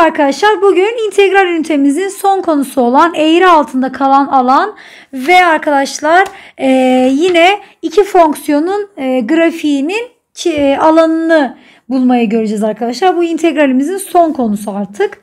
Merhaba arkadaşlar. Bugün integral ünitemizin son konusu olan eğri altında kalan alan ve arkadaşlar e, yine iki fonksiyonun e, grafiğinin e, alanını bulmayı göreceğiz arkadaşlar. Bu integralimizin son konusu artık.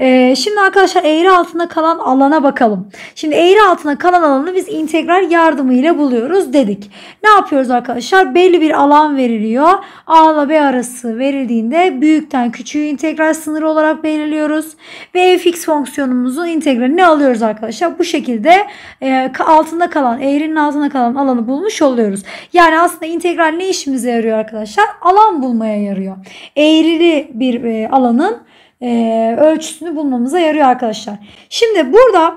Ee, şimdi arkadaşlar eğri altında kalan alana bakalım. Şimdi eğri altına kalan alanı biz integral yardımıyla buluyoruz dedik. Ne yapıyoruz arkadaşlar? Belli bir alan veriliyor. A ile B arası verildiğinde büyükten küçüğü integral sınırı olarak belirliyoruz. Ve fx fonksiyonumuzun integralini alıyoruz arkadaşlar. Bu şekilde e, altında kalan eğrinin altında kalan alanı bulmuş oluyoruz. Yani aslında integral ne işimize yarıyor arkadaşlar? Alan bulmaya yarıyor. Eğrili bir e, alanın e, ölçüsünü bulmamıza yarıyor arkadaşlar. Şimdi burada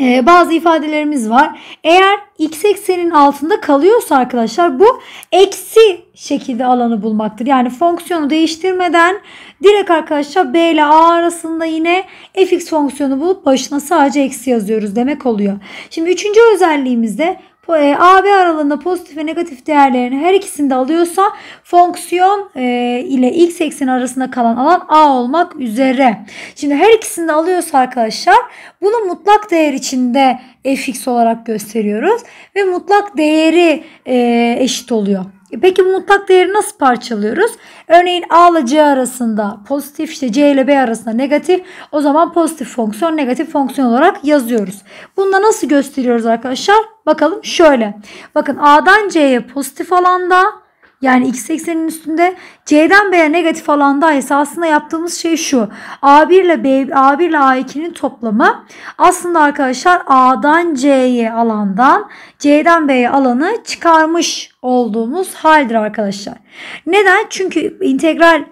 e, bazı ifadelerimiz var. Eğer x eksenin altında kalıyorsa arkadaşlar bu eksi şekilde alanı bulmaktır. Yani fonksiyonu değiştirmeden direkt arkadaşlar b ile a arasında yine fx fonksiyonu bulup başına sadece eksi yazıyoruz demek oluyor. Şimdi üçüncü özelliğimizde e, A ve aralığında pozitif ve negatif değerlerini her ikisinde alıyorsa fonksiyon e, ile x ekseni arasında kalan alan A olmak üzere. Şimdi her ikisinde alıyorsa arkadaşlar bunu mutlak değer içinde fx olarak gösteriyoruz ve mutlak değeri e, eşit oluyor. E peki mutlak değeri nasıl parçalıyoruz? Örneğin A ile C arasında pozitif işte C ile B arasında negatif. O zaman pozitif fonksiyon negatif fonksiyon olarak yazıyoruz. Bunu da nasıl gösteriyoruz arkadaşlar? Bakalım şöyle. Bakın A'dan C'ye pozitif alanda yani x eksenin üstünde C'den B'ye negatif alanda ise aslında yaptığımız şey şu. A1 ile B A1 ile A2'nin toplamı aslında arkadaşlar A'dan C'ye alandan C'den B'ye alanı çıkarmış olduğumuz haldir arkadaşlar. Neden? Çünkü integral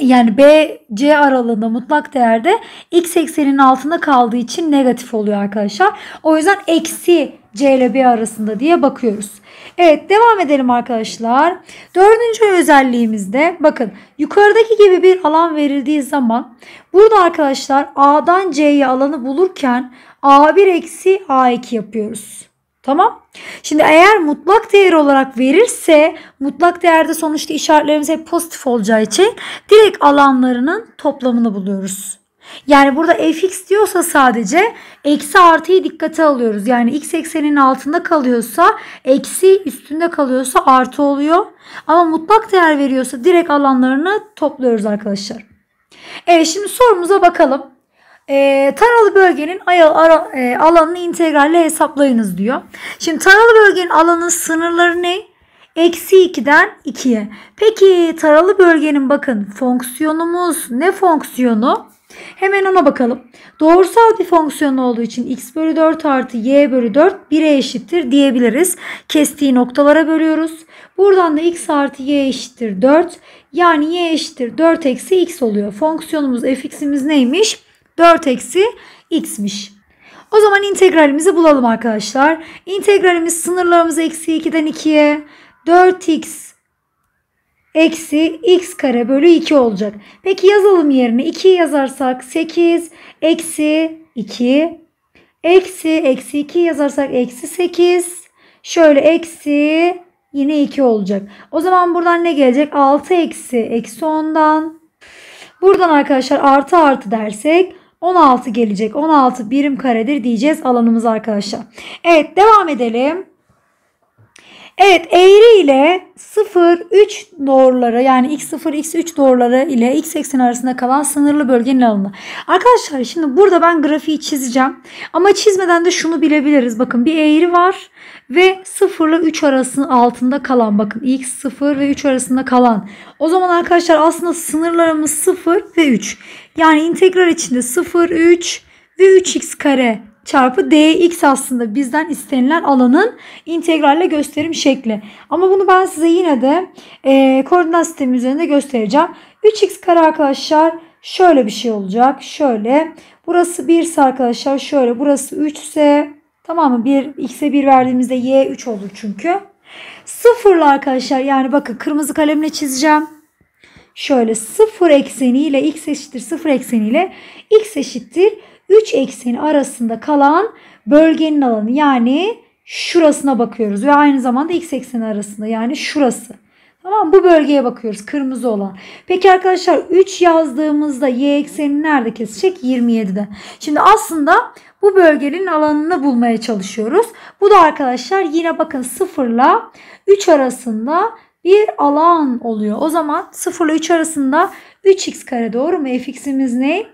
yani B, C aralığında mutlak değerde x ekseninin altında kaldığı için negatif oluyor arkadaşlar. O yüzden eksi C ile B arasında diye bakıyoruz. Evet devam edelim arkadaşlar. Dördüncü özelliğimizde bakın yukarıdaki gibi bir alan verildiği zaman burada arkadaşlar A'dan C'ye alanı bulurken A1 eksi A2 yapıyoruz. Tamam. Şimdi eğer mutlak değer olarak verirse mutlak değerde sonuçta işaretlerimiz hep pozitif olacağı için direkt alanlarının toplamını buluyoruz. Yani burada fx diyorsa sadece eksi artıyı dikkate alıyoruz. Yani x ekseninin altında kalıyorsa eksi üstünde kalıyorsa artı oluyor. Ama mutlak değer veriyorsa direkt alanlarını topluyoruz arkadaşlar. Evet şimdi sorumuza bakalım. E, taralı bölgenin ara, e, alanını integralle hesaplayınız diyor. Şimdi taralı bölgenin alanın sınırları ne? Eksi 2'den 2'ye. Peki taralı bölgenin bakın fonksiyonumuz ne fonksiyonu? Hemen ona bakalım. Doğrusal bir fonksiyon olduğu için x bölü 4 artı y bölü 4 1'e eşittir diyebiliriz. Kestiği noktalara bölüyoruz. Buradan da x artı y eşittir 4. Yani y eşittir 4 eksi x oluyor. Fonksiyonumuz fx'imiz neymiş? 4 eksi x'miş. O zaman integralimizi bulalım arkadaşlar. İntegralimiz sınırlarımız eksi 2'den 2'ye 4x eksi x kare bölü 2 olacak. Peki yazalım yerine 2 yazarsak 8 eksi 2 eksi eksi 2 yazarsak eksi 8 şöyle eksi yine 2 olacak. O zaman buradan ne gelecek? 6 eksi eksi 10'dan buradan arkadaşlar artı artı dersek 16 gelecek. 16 birim karedir diyeceğiz alanımız arkadaşlar. Evet devam edelim. Evet eğri ile 0, 3 doğruları yani x0, x3 doğruları ile x ekseni arasında kalan sınırlı bölgenin alanı. Arkadaşlar şimdi burada ben grafiği çizeceğim. Ama çizmeden de şunu bilebiliriz. Bakın bir eğri var ve 0 ile 3 arasının altında kalan bakın x 0 ve 3 arasında kalan. O zaman arkadaşlar aslında sınırlarımız 0 ve 3. Yani integral içinde 0, 3 ve 3x kare çarpı dx aslında bizden istenilen alanın integralle gösterim şekli. Ama bunu ben size yine de e, koordinat sistemi üzerinde göstereceğim. 3x kare arkadaşlar şöyle bir şey olacak. Şöyle burası 1 ise arkadaşlar şöyle burası 3 ise tamam mı? 1 x'e 1 verdiğimizde y 3 olur çünkü. Sıfırla arkadaşlar yani bakın kırmızı kalemle çizeceğim şöyle 0 ekseniyle x eşittir 0 ekseniyle x eşittir 3 ekseni arasında kalan bölgenin alanı yani şurasına bakıyoruz ve aynı zamanda x ekseni arasında yani şurası. Tamam bu bölgeye bakıyoruz kırmızı olan. Peki arkadaşlar 3 yazdığımızda y eksenini nerede kesecek? 27'de. Şimdi aslında bu bölgenin alanını bulmaya çalışıyoruz. Bu da arkadaşlar yine bakın 0 ile 3 arasında bir alan oluyor. O zaman 0 ile 3 arasında 3x kare doğru mu? fx'imiz ne?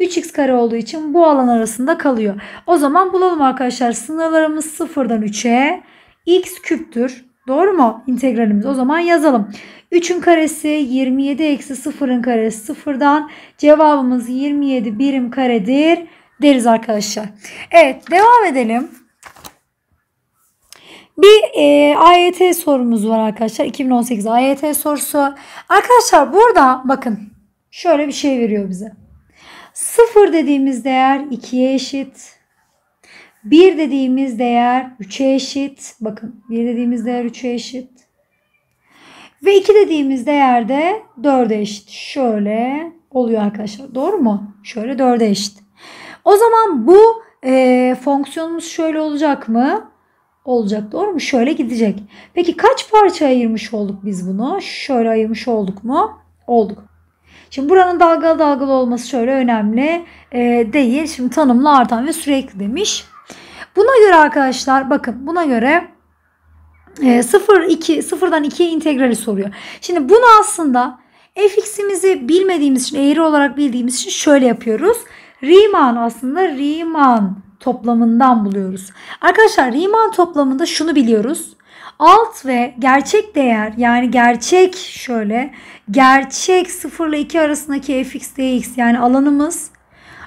3x kare olduğu için bu alan arasında kalıyor. O zaman bulalım arkadaşlar sınırlarımız 0'dan 3'e x küptür. Doğru mu? İntegralimiz. O zaman yazalım. 3'ün karesi 27 eksi 0'ın karesi 0'dan cevabımız 27 birim karedir deriz arkadaşlar. Evet devam edelim. Bir e, AYT sorumuz var arkadaşlar. 2018 AYT sorusu. Arkadaşlar burada bakın şöyle bir şey veriyor bize. 0 dediğimiz değer 2'ye eşit. 1 dediğimiz değer 3'e eşit. Bakın 1 dediğimiz değer 3'e eşit. Ve 2 dediğimiz değer de 4'e eşit. Şöyle oluyor arkadaşlar. Doğru mu? Şöyle 4'e eşit. O zaman bu e, fonksiyonumuz şöyle olacak mı? Olacak doğru mu? Şöyle gidecek. Peki kaç parça ayırmış olduk biz bunu? Şöyle ayırmış olduk mu? Olduk. Şimdi buranın dalgalı dalgalı olması şöyle önemli e, değil. Şimdi tanımlı artan ve sürekli demiş. Buna göre arkadaşlar bakın buna göre e, 0 2 0'dan 2'ye integrali soruyor. Şimdi bunu aslında fx'imizi bilmediğimiz için eğri olarak bildiğimiz için şöyle yapıyoruz. Riemann aslında Riemann toplamından buluyoruz. Arkadaşlar Riemann toplamında şunu biliyoruz. Alt ve gerçek değer yani gerçek şöyle gerçek 0 ile 2 arasındaki fx dx yani alanımız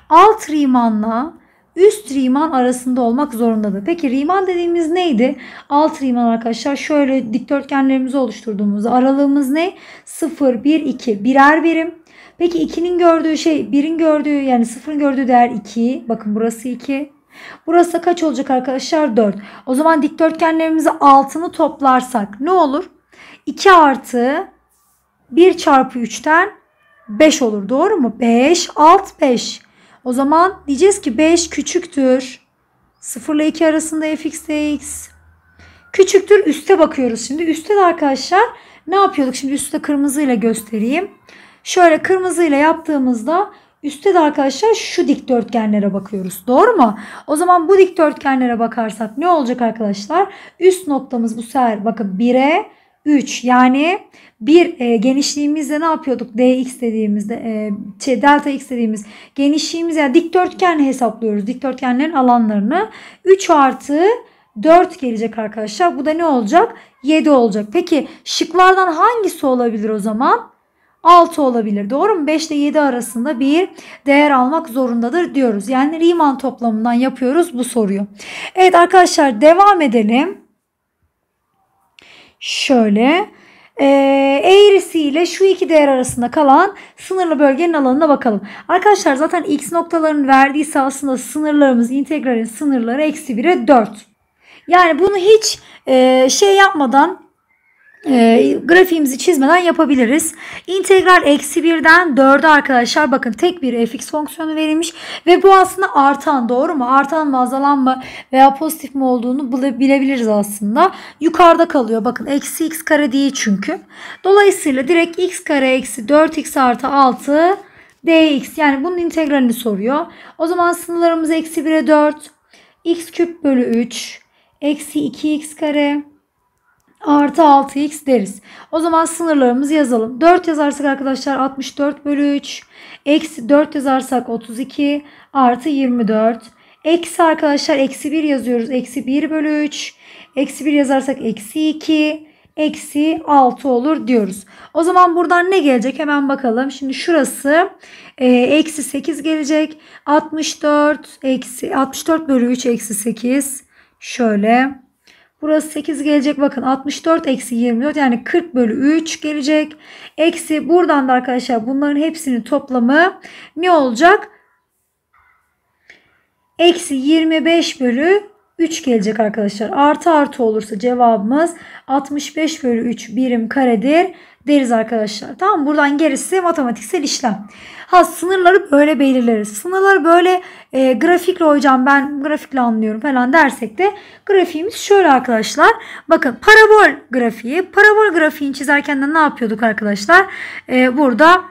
alt Riemannla üst Riemann arasında olmak zorundadır. Peki Riemann dediğimiz neydi? Alt Riemann arkadaşlar şöyle dikdörtgenlerimizi oluşturduğumuz aralığımız ne? 0, 1, 2 birer birim. Peki 2'nin gördüğü şey 1'in gördüğü yani 0'ın gördüğü değer 2. Bakın burası 2. Burası kaç olacak arkadaşlar? 4. O zaman dikdörtgenlerimizi altını toplarsak ne olur? 2 artı 1 çarpı 3'ten 5 olur. Doğru mu? 5 alt 5. O zaman diyeceğiz ki 5 küçüktür. 0 ile 2 arasında fx dx. Küçüktür üste bakıyoruz şimdi. Üste de arkadaşlar ne yapıyorduk? Şimdi üstte kırmızıyla göstereyim. Şöyle kırmızıyla yaptığımızda Üstte de arkadaşlar şu dikdörtgenlere bakıyoruz. Doğru mu? O zaman bu dikdörtgenlere bakarsak ne olacak arkadaşlar? Üst noktamız bu sefer bakın 1'e 3 yani bir e, genişliğimizde ne yapıyorduk? Dx dediğimizde e, şey, delta x dediğimiz genişliğimiz yani dikdörtgen hesaplıyoruz. Dikdörtgenlerin alanlarını 3 artı 4 gelecek arkadaşlar. Bu da ne olacak? 7 olacak. Peki şıklardan hangisi olabilir o zaman? 6 olabilir. Doğru mu? 5 ile 7 arasında bir değer almak zorundadır diyoruz. Yani Riemann toplamından yapıyoruz bu soruyu. Evet arkadaşlar devam edelim. Şöyle ee, eğrisiyle şu iki değer arasında kalan sınırlı bölgenin alanına bakalım. Arkadaşlar zaten x noktalarının verdiği aslında sınırlarımız integralin sınırları eksi 1'e 4. Yani bunu hiç e, şey yapmadan e, grafiğimizi çizmeden yapabiliriz. İntegral eksi 1'den 4'e arkadaşlar bakın tek bir fx fonksiyonu verilmiş ve bu aslında artan doğru mu? Artan mı azalan mı veya pozitif mi olduğunu bilebiliriz aslında. Yukarıda kalıyor bakın eksi x kare değil çünkü. Dolayısıyla direkt x kare eksi 4x artı 6 dx yani bunun integralini soruyor. O zaman sınırlarımız eksi 1'e 4 x küp bölü 3 eksi 2x kare artı 6x deriz. O zaman sınırlarımızı yazalım. 4 yazarsak arkadaşlar 64 bölü 3. Eksi 4 yazarsak 32 artı 24. Eksi arkadaşlar eksi 1 yazıyoruz. Eksi 1 bölü 3. Eksi 1 yazarsak eksi 2. Eksi 6 olur diyoruz. O zaman buradan ne gelecek hemen bakalım. Şimdi şurası e, eksi 8 gelecek. 64 eksi 64 bölü 3 eksi 8. Şöyle Burası 8 gelecek. Bakın 64 eksi 24 yani 40 bölü 3 gelecek. Eksi buradan da arkadaşlar bunların hepsinin toplamı ne olacak? Eksi 25 bölü 3 gelecek arkadaşlar. Artı artı olursa cevabımız 65 bölü 3 birim karedir deriz arkadaşlar. Tamam Buradan gerisi matematiksel işlem. Ha sınırları böyle belirleriz. Sınırları böyle e, grafikle hocam ben grafikle anlıyorum falan dersek de grafiğimiz şöyle arkadaşlar. Bakın parabol grafiği. Parabol grafiğini çizerken de ne yapıyorduk arkadaşlar? E, burada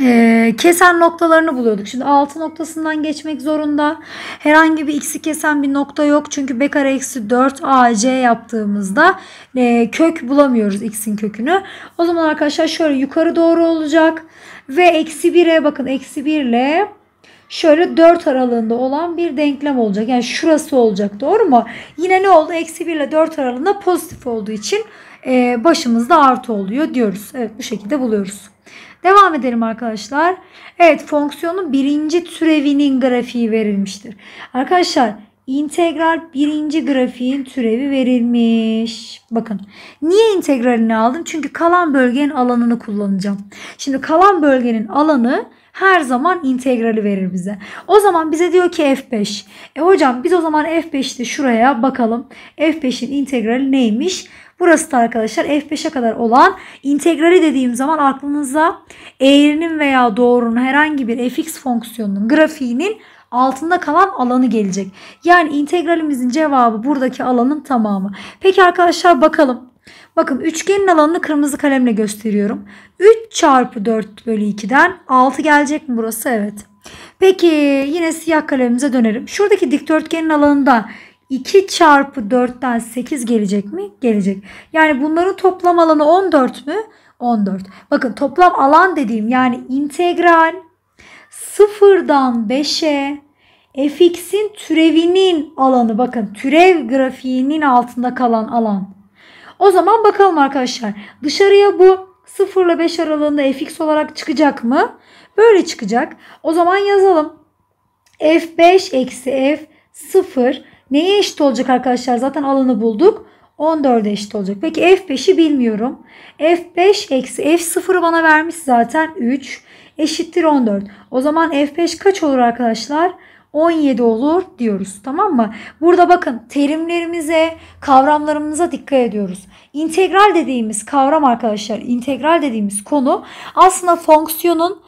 e, kesen noktalarını buluyorduk. Şimdi 6 noktasından geçmek zorunda. Herhangi bir x'i kesen bir nokta yok. Çünkü b kare eksi 4 ac yaptığımızda e, kök bulamıyoruz x'in kökünü. O zaman arkadaşlar şöyle yukarı doğru olacak. Ve eksi 1'e bakın eksi 1 ile şöyle 4 aralığında olan bir denklem olacak. Yani şurası olacak doğru mu? Yine ne oldu? Eksi 1 ile 4 aralığında pozitif olduğu için e, başımızda artı oluyor diyoruz. Evet bu şekilde buluyoruz. Devam edelim arkadaşlar. Evet fonksiyonun birinci türevinin grafiği verilmiştir. Arkadaşlar integral birinci grafiğin türevi verilmiş. Bakın niye integralini aldım? Çünkü kalan bölgenin alanını kullanacağım. Şimdi kalan bölgenin alanı her zaman integrali verir bize. O zaman bize diyor ki F5. E hocam biz o zaman F5'te şuraya bakalım. F5'in integrali neymiş? Burası da arkadaşlar f5'e kadar olan integrali dediğim zaman aklınıza eğrinin veya doğrunun herhangi bir fx fonksiyonunun grafiğinin altında kalan alanı gelecek. Yani integralimizin cevabı buradaki alanın tamamı. Peki arkadaşlar bakalım. Bakın üçgenin alanını kırmızı kalemle gösteriyorum. 3 çarpı 4 bölü 2'den 6 gelecek mi burası? Evet. Peki yine siyah kalemimize dönelim. Şuradaki dikdörtgenin alanında 2 çarpı 4'ten 8 gelecek mi? Gelecek. Yani bunların toplam alanı 14 mü? 14. Bakın toplam alan dediğim yani integral 0'dan 5'e fx'in türevinin alanı bakın türev grafiğinin altında kalan alan. O zaman bakalım arkadaşlar dışarıya bu 0 ile 5 aralığında fx olarak çıkacak mı? Böyle çıkacak. O zaman yazalım. f5 eksi f 0 Neye eşit olacak arkadaşlar? Zaten alanı bulduk. 14'e eşit olacak. Peki F5'i bilmiyorum. F5 eksi F0'ı bana vermiş zaten 3 eşittir 14. O zaman F5 kaç olur arkadaşlar? 17 olur diyoruz tamam mı? Burada bakın terimlerimize, kavramlarımıza dikkat ediyoruz. İntegral dediğimiz kavram arkadaşlar, integral dediğimiz konu aslında fonksiyonun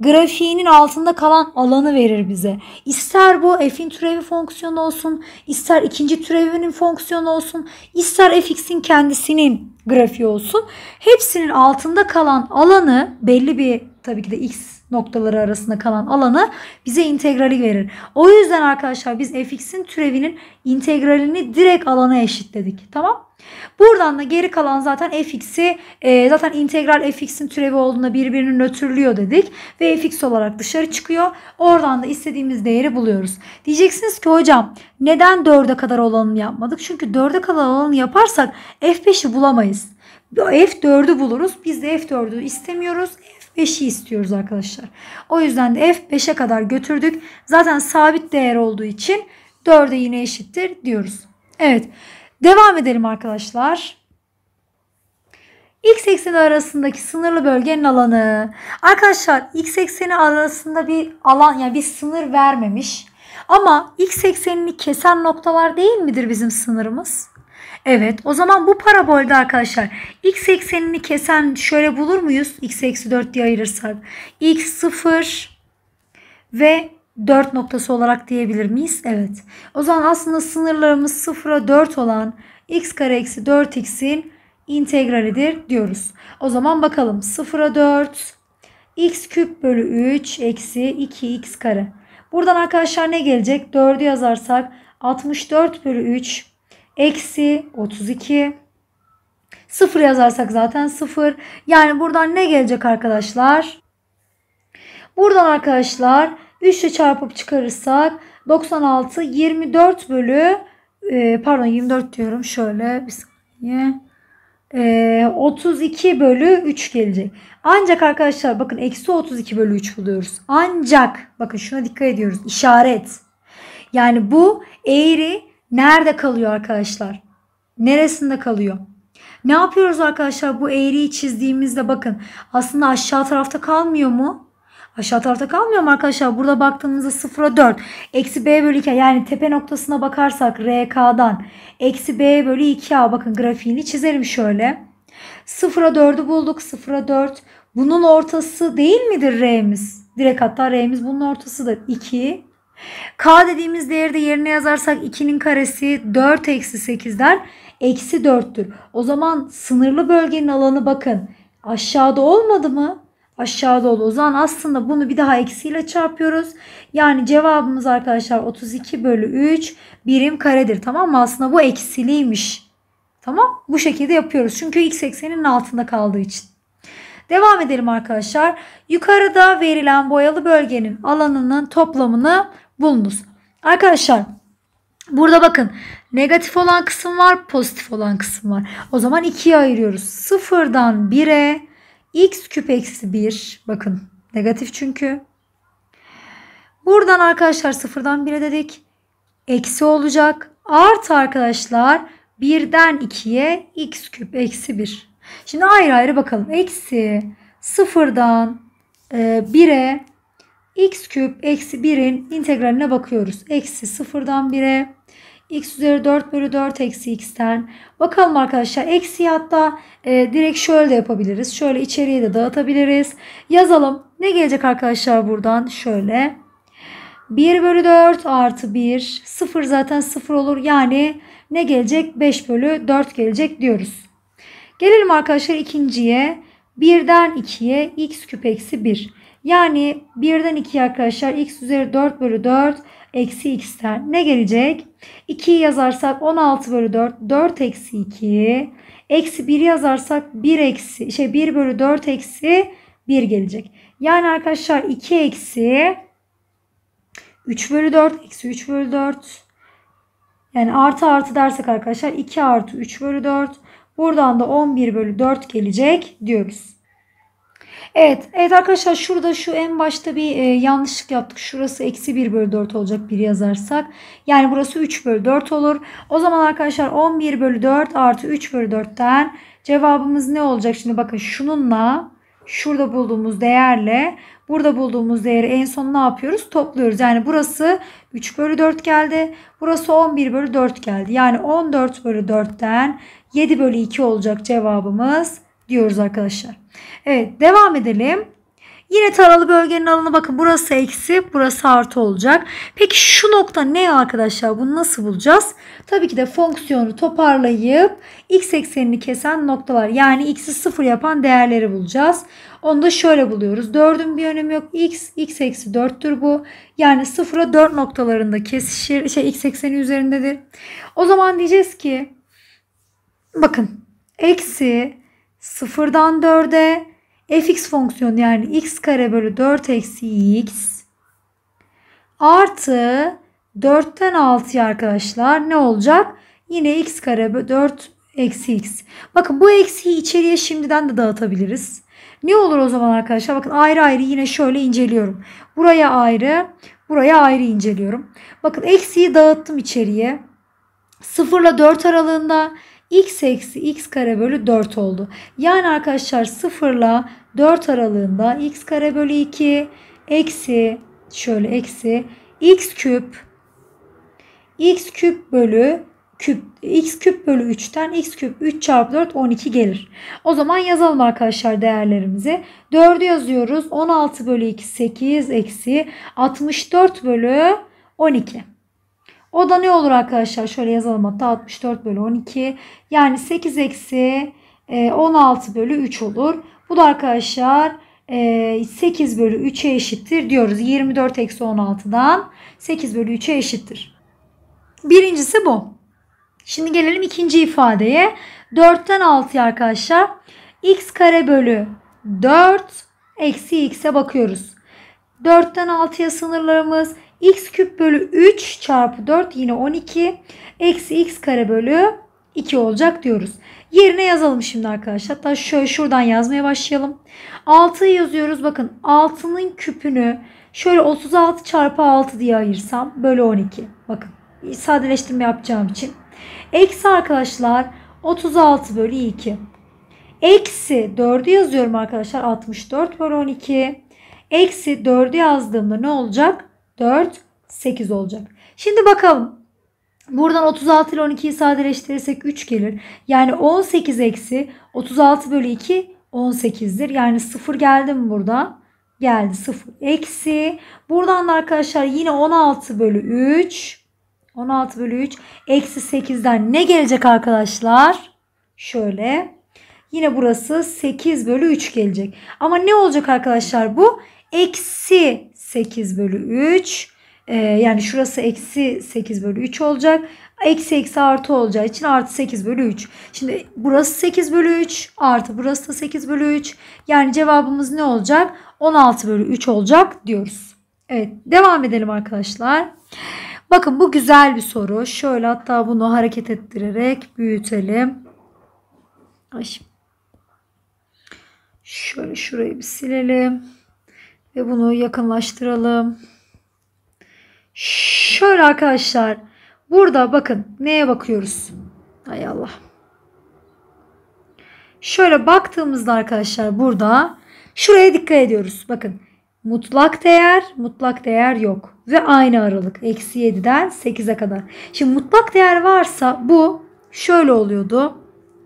grafiğinin altında kalan alanı verir bize. İster bu f'in türevi fonksiyonu olsun, ister ikinci türevinin fonksiyonu olsun, ister fx'in kendisinin grafiği olsun. Hepsinin altında kalan alanı belli bir tabii ki de x noktaları arasında kalan alanı bize integrali verir. O yüzden arkadaşlar biz fx'in türevinin integralini direkt alana eşitledik. Tamam Buradan da geri kalan zaten fx'i e, zaten integral fx'in türevi olduğunda birbirini nötrlüyor dedik. Ve fx olarak dışarı çıkıyor. Oradan da istediğimiz değeri buluyoruz. Diyeceksiniz ki hocam neden 4'e kadar olanını yapmadık? Çünkü 4'e kadar olanı yaparsak f5'i bulamayız. F4'ü buluruz. Biz de F4'ü istemiyoruz. 5'i istiyoruz arkadaşlar. O yüzden de f 5'e kadar götürdük. Zaten sabit değer olduğu için 4'e yine eşittir diyoruz. Evet devam edelim arkadaşlar. X ekseni arasındaki sınırlı bölgenin alanı. Arkadaşlar x ekseni arasında bir alan yani bir sınır vermemiş. Ama x eksenini kesen noktalar değil midir bizim sınırımız? Evet o zaman bu parabolde arkadaşlar x eksenini kesen şöyle bulur muyuz? x eksi 4 diye ayırırsak. x 0 ve 4 noktası olarak diyebilir miyiz? Evet. O zaman aslında sınırlarımız 0'a 4 olan x kare eksi 4x'in integralidir diyoruz. O zaman bakalım 0'a 4 x küp bölü 3 eksi 2x kare. Buradan arkadaşlar ne gelecek? 4'ü yazarsak 64 bölü 3 eksi 32. sıfır yazarsak zaten sıfır Yani buradan ne gelecek arkadaşlar? Buradan arkadaşlar 3 ile çarpıp çıkarırsak 96 24 bölü e, pardon 24 diyorum şöyle bir saniye. 32 e, bölü 3 gelecek. Ancak arkadaşlar bakın eksi 32 bölü 3 buluyoruz. Ancak bakın şuna dikkat ediyoruz. işaret. Yani bu eğri Nerede kalıyor arkadaşlar? Neresinde kalıyor? Ne yapıyoruz arkadaşlar bu eğriyi çizdiğimizde bakın. Aslında aşağı tarafta kalmıyor mu? Aşağı tarafta kalmıyor mu arkadaşlar? Burada baktığımızda 0'a 4. Eksi B bölü 2 yani tepe noktasına bakarsak RK'dan. Eksi B bölü 2A bakın grafiğini çizelim şöyle. 0'a 4'ü bulduk. 0'a 4. Bunun ortası değil midir R'miz? Direkt hatta R'miz bunun ortasıdır. 2 K dediğimiz değeri de yerine yazarsak 2'nin karesi 4 eksi 8'den eksi 4'tür. O zaman sınırlı bölgenin alanı bakın aşağıda olmadı mı? Aşağıda oldu. O zaman aslında bunu bir daha eksiyle çarpıyoruz. Yani cevabımız arkadaşlar 32 bölü 3 birim karedir. Tamam mı? Aslında bu eksiliymiş. Tamam. Bu şekilde yapıyoruz. Çünkü x ekseninin altında kaldığı için. Devam edelim arkadaşlar. Yukarıda verilen boyalı bölgenin alanının toplamını bulunuz. Arkadaşlar burada bakın negatif olan kısım var pozitif olan kısım var. O zaman ikiye ayırıyoruz. Sıfırdan bire x küp eksi 1 bakın negatif çünkü. Buradan arkadaşlar sıfırdan bire dedik. Eksi olacak. Artı arkadaşlar birden ikiye x küp eksi 1. Şimdi ayrı ayrı bakalım. Eksi sıfırdan 1'e x küp eksi 1'in integraline bakıyoruz. Eksi 0'dan 1'e x üzeri 4 bölü 4 eksi x'ten. Bakalım arkadaşlar eksi hatta e, direkt şöyle de yapabiliriz. Şöyle içeriye de dağıtabiliriz. Yazalım. Ne gelecek arkadaşlar buradan? Şöyle 1 bölü 4 artı 1 0 zaten 0 olur. Yani ne gelecek? 5 bölü 4 gelecek diyoruz. Gelelim arkadaşlar ikinciye. 1'den 2'ye x küp eksi 1. Yani 1'den 2'ye arkadaşlar x üzeri 4 bölü 4 eksi x'ten ne gelecek? 2'yi yazarsak 16 bölü 4 4 eksi 2 eksi 1'i yazarsak 1 eksi şey 1 bölü 4 eksi 1 gelecek. Yani arkadaşlar 2 eksi 3 bölü 4 eksi 3 bölü 4 yani artı artı dersek arkadaşlar 2 artı 3 bölü 4 buradan da 11 bölü 4 gelecek diyoruz. Evet, evet arkadaşlar şurada şu en başta bir e, yanlışlık yaptık. Şurası eksi 1 bölü 4 olacak bir yazarsak. Yani burası 3 bölü 4 olur. O zaman arkadaşlar 11 bölü 4 artı 3 bölü 4'ten cevabımız ne olacak? Şimdi bakın şununla şurada bulduğumuz değerle burada bulduğumuz değeri en son ne yapıyoruz? Topluyoruz. Yani burası 3 bölü 4 geldi. Burası 11 bölü 4 geldi. Yani 14 bölü 4'ten 7 bölü 2 olacak cevabımız diyoruz arkadaşlar. Evet devam edelim. Yine taralı bölgenin alanı bakın burası eksi burası artı olacak. Peki şu nokta ne arkadaşlar bunu nasıl bulacağız? Tabii ki de fonksiyonu toparlayıp x eksenini kesen noktalar yani x'i sıfır yapan değerleri bulacağız. Onu da şöyle buluyoruz. 4'ün bir önemi yok. x, x eksi 4'tür bu. Yani sıfıra 4 noktalarında kesişir. Şey x ekseni üzerindedir. O zaman diyeceğiz ki bakın eksi sıfırdan 4'e fx fonksiyonu yani x kare bölü 4 eksi x artı 4'ten 6'ya arkadaşlar ne olacak? Yine x kare bölü 4 eksi x. Bakın bu eksiyi içeriye şimdiden de dağıtabiliriz. Ne olur o zaman arkadaşlar? Bakın ayrı ayrı yine şöyle inceliyorum. Buraya ayrı, buraya ayrı inceliyorum. Bakın eksiyi dağıttım içeriye. 0 ile 4 aralığında x eksi x kare bölü 4 oldu. Yani arkadaşlar 0 ile 4 aralığında x kare bölü 2 eksi şöyle eksi x küp x küp bölü küp x küp bölü 3'ten x küp 3 çarpı 4 12 gelir. O zaman yazalım arkadaşlar değerlerimizi. 4'ü yazıyoruz. 16 bölü 2 8 eksi 64 bölü 12. O da ne olur arkadaşlar? Şöyle yazalım hatta 64 bölü 12. Yani 8 eksi 16 e, bölü 3 olur. Bu da arkadaşlar 8 e, bölü 3'e eşittir diyoruz. 24 eksi 16'dan 8 bölü 3'e eşittir. Birincisi bu. Şimdi gelelim ikinci ifadeye. 4'ten 6'ya arkadaşlar x kare bölü 4 eksi x'e bakıyoruz. 4'ten 6'ya sınırlarımız x küp bölü 3 çarpı 4 yine 12 eksi x kare bölü 2 olacak diyoruz. Yerine yazalım şimdi arkadaşlar. Hatta şöyle şuradan yazmaya başlayalım. 6'yı yazıyoruz. Bakın 6'nın küpünü şöyle 36 çarpı 6 diye ayırsam bölü 12. Bakın sadeleştirme yapacağım için. Eksi arkadaşlar 36 bölü 2. Eksi 4'ü yazıyorum arkadaşlar. 64 bölü 12. Eksi 4'ü yazdığımda ne olacak? 4, 8 olacak. Şimdi bakalım. Buradan 36 ile 12'yi sadeleştirirsek 3 gelir. Yani 18 eksi 36 bölü 2 18'dir. Yani 0 geldi mi burada? Geldi 0 eksi. Buradan da arkadaşlar yine 16 bölü 3. 16 bölü 3 eksi 8'den ne gelecek arkadaşlar? Şöyle. Yine burası 8 bölü 3 gelecek. Ama ne olacak arkadaşlar bu? Eksi 8 bölü 3. Ee, yani şurası eksi 8 bölü 3 olacak. Eksi eksi artı olacağı için artı 8 bölü 3. Şimdi burası 8 bölü 3 artı burası da 8 bölü 3. Yani cevabımız ne olacak? 16 bölü 3 olacak diyoruz. Evet devam edelim arkadaşlar. Bakın bu güzel bir soru. Şöyle hatta bunu hareket ettirerek büyütelim. Şöyle şurayı bir silelim. Ve bunu yakınlaştıralım. Şöyle arkadaşlar. Burada bakın neye bakıyoruz? Hay Allah. Şöyle baktığımızda arkadaşlar burada şuraya dikkat ediyoruz. Bakın mutlak değer mutlak değer yok. Ve aynı aralık. Eksi 7'den 8'e kadar. Şimdi mutlak değer varsa bu şöyle oluyordu.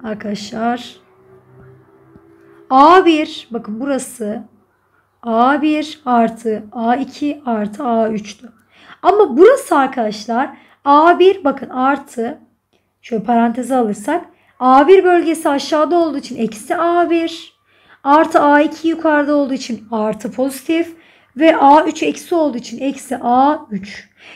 Arkadaşlar. A1 bakın burası A1 artı A2 artı A3'tü. Ama burası arkadaşlar A1 bakın artı şöyle paranteze alırsak A1 bölgesi aşağıda olduğu için eksi A1 artı A2 yukarıda olduğu için artı pozitif ve A3 eksi olduğu için eksi A3.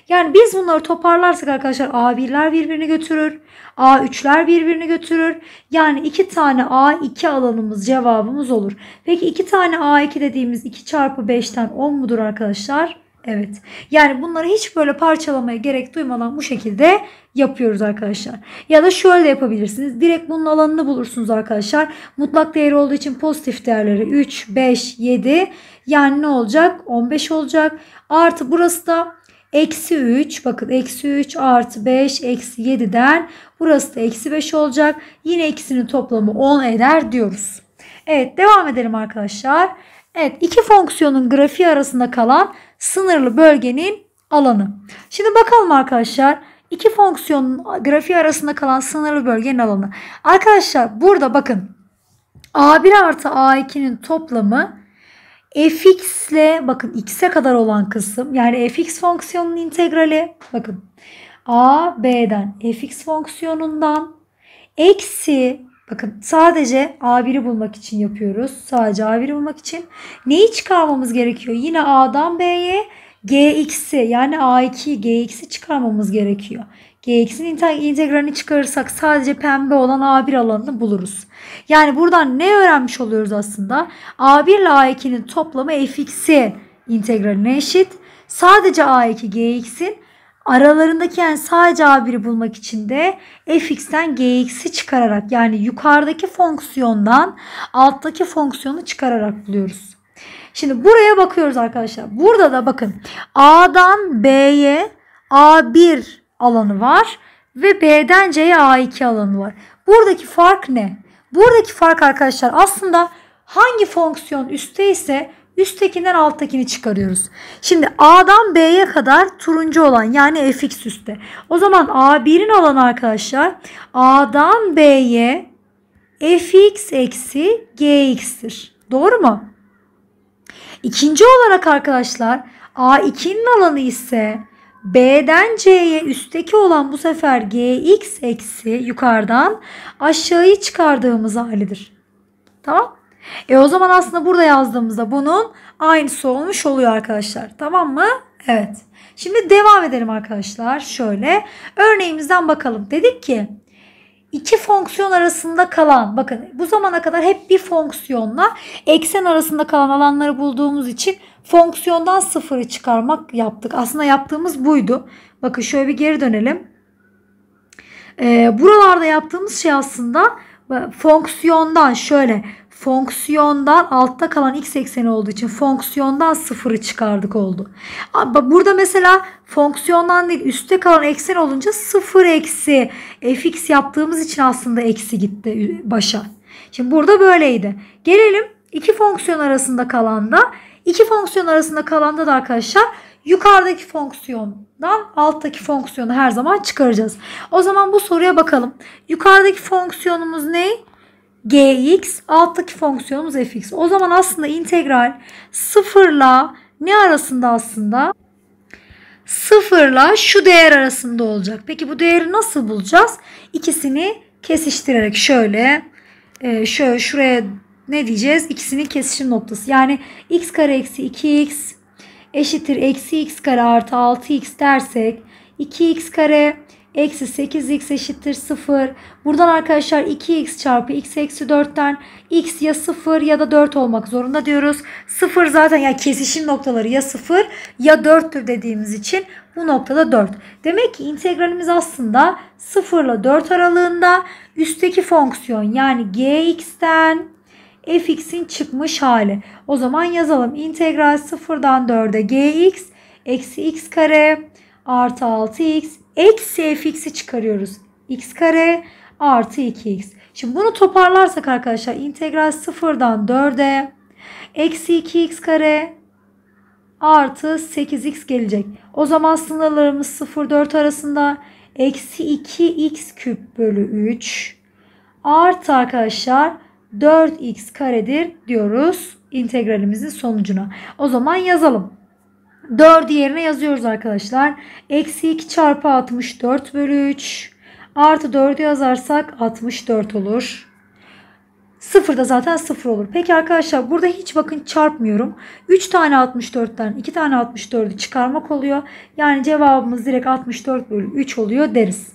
Yani biz bunları toparlarsak arkadaşlar A1'ler birbirini götürür. A3'ler birbirini götürür. Yani iki tane A2 alanımız cevabımız olur. Peki iki tane A2 dediğimiz 2 çarpı 5'ten 10 mudur arkadaşlar? Evet. Yani bunları hiç böyle parçalamaya gerek duymadan bu şekilde yapıyoruz arkadaşlar. Ya da şöyle yapabilirsiniz. Direkt bunun alanını bulursunuz arkadaşlar. Mutlak değeri olduğu için pozitif değerleri 3, 5, 7 yani ne olacak? 15 olacak. Artı burası da eksi 3 bakın eksi 3 artı 5 eksi 7'den burası da eksi 5 olacak. Yine ikisinin toplamı 10 eder diyoruz. Evet devam edelim arkadaşlar. Evet iki fonksiyonun grafiği arasında kalan sınırlı bölgenin alanı. Şimdi bakalım arkadaşlar. iki fonksiyonun grafiği arasında kalan sınırlı bölgenin alanı. Arkadaşlar burada bakın. A1 artı A2'nin toplamı fx ile bakın x'e kadar olan kısım yani fx fonksiyonunun integrali bakın a b'den fx fonksiyonundan eksi Bakın sadece A1'i bulmak için yapıyoruz. Sadece A1'i bulmak için. Neyi çıkarmamız gerekiyor? Yine A'dan B'ye Gx'i yani A2'yi Gx'i çıkarmamız gerekiyor. Gx'in integralini çıkarırsak sadece pembe olan A1 alanını buluruz. Yani buradan ne öğrenmiş oluyoruz aslında? A1 ile A2'nin toplamı fx'i integraline eşit. Sadece A2 Gx'in Aralarındaki yani sadece A1'i bulmak için de fx'ten gx'i çıkararak yani yukarıdaki fonksiyondan alttaki fonksiyonu çıkararak buluyoruz. Şimdi buraya bakıyoruz arkadaşlar. Burada da bakın A'dan B'ye A1 alanı var ve B'den C'ye A2 alanı var. Buradaki fark ne? Buradaki fark arkadaşlar aslında hangi fonksiyon üstte ise Üsttekinden alttakini çıkarıyoruz. Şimdi A'dan B'ye kadar turuncu olan yani fx üstte. O zaman A1'in alanı arkadaşlar A'dan B'ye fx eksi gx'tir. Doğru mu? İkinci olarak arkadaşlar A2'nin alanı ise B'den C'ye üstteki olan bu sefer gx eksi yukarıdan aşağıyı çıkardığımız halidir. Tamam e o zaman aslında burada yazdığımızda bunun aynısı olmuş oluyor arkadaşlar. Tamam mı? Evet. Şimdi devam edelim arkadaşlar. Şöyle örneğimizden bakalım. Dedik ki iki fonksiyon arasında kalan bakın bu zamana kadar hep bir fonksiyonla eksen arasında kalan alanları bulduğumuz için fonksiyondan sıfırı çıkarmak yaptık. Aslında yaptığımız buydu. Bakın şöyle bir geri dönelim. Ee, buralarda yaptığımız şey aslında e, fonksiyondan şöyle fonksiyondan altta kalan x ekseni olduğu için fonksiyondan sıfırı çıkardık oldu. Burada mesela fonksiyondan değil üstte kalan eksen olunca sıfır eksi fx yaptığımız için aslında eksi gitti başa. Şimdi burada böyleydi. Gelelim iki fonksiyon arasında kalanda. İki fonksiyon arasında kalanda da arkadaşlar yukarıdaki fonksiyondan alttaki fonksiyonu her zaman çıkaracağız. O zaman bu soruya bakalım. Yukarıdaki fonksiyonumuz ne? gx alttaki fonksiyonumuz fx. O zaman aslında integral sıfırla ne arasında aslında? Sıfırla şu değer arasında olacak. Peki bu değeri nasıl bulacağız? İkisini kesiştirerek şöyle e, şöyle şuraya ne diyeceğiz? İkisinin kesişim noktası. Yani x kare eksi 2x eşittir eksi x kare artı 6x dersek 2x kare Eksi 8x eşittir 0. Buradan arkadaşlar 2x çarpı x eksi 4'ten x ya 0 ya da 4 olmak zorunda diyoruz. 0 zaten yani kesişim noktaları ya 0 ya 4'tür dediğimiz için bu noktada 4. Demek ki integralimiz aslında 0 ile 4 aralığında üstteki fonksiyon yani gx'ten fx'in çıkmış hali. O zaman yazalım integral 0'dan 4'e gx eksi x kare artı 6x eksi fx'i çıkarıyoruz. x kare artı 2x. Şimdi bunu toparlarsak arkadaşlar integral 0'dan 4'e eksi 2x kare artı 8x gelecek. O zaman sınırlarımız 0-4 arasında eksi 2x küp bölü 3 artı arkadaşlar 4x karedir diyoruz integralimizin sonucuna. O zaman yazalım. 4'ü yerine yazıyoruz arkadaşlar. Eksi 2 çarpı 64 bölü 3. Artı 4'ü yazarsak 64 olur. Sıfır da zaten sıfır olur. Peki arkadaşlar burada hiç bakın çarpmıyorum. 3 tane 64'ten 2 tane 64'ü çıkarmak oluyor. Yani cevabımız direkt 64 bölü 3 oluyor deriz.